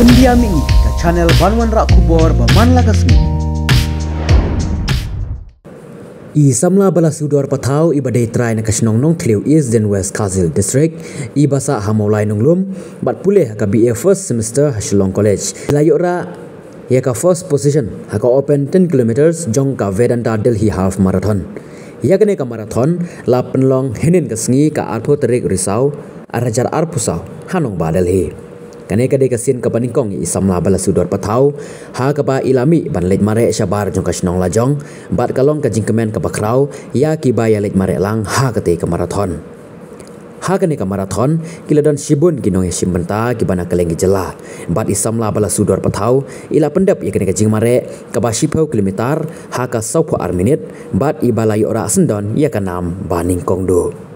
pendiam ini ke channel Banwan Rak Kubur Baman Lagasmi. I samla balas sudor patau i badai trai na kasnong nong Thliu East and West Kazil District i basa hamolai nong lum bat pulih ka BA first semester Hashlong College. Layok ra ia ka first position ha ka open 10 km jong ka Vedanta Delhi Half Marathon. Ia kene ka marathon la long henin ka sngi ka arpo terik risau arajar arpusau hanong ba Delhi kane kade ka sin ka paning kong i samla bala sudor pathau ha ka ba ilami ban lek mare shabar jong ka shnong la jong bat ka long ka jingkemen ka bakrau ya ki ba ya lek mare lang ha ka te ka marathon ha kane ka marathon kila don sibun ki nong simbenta ki bana kalengi jela bat i samla bala sudor pathau ila pendap ya kane ka jing mare ka ba shipau kilometer ha ka sau ar minute bat i balai ora sendon ya ka nam baning do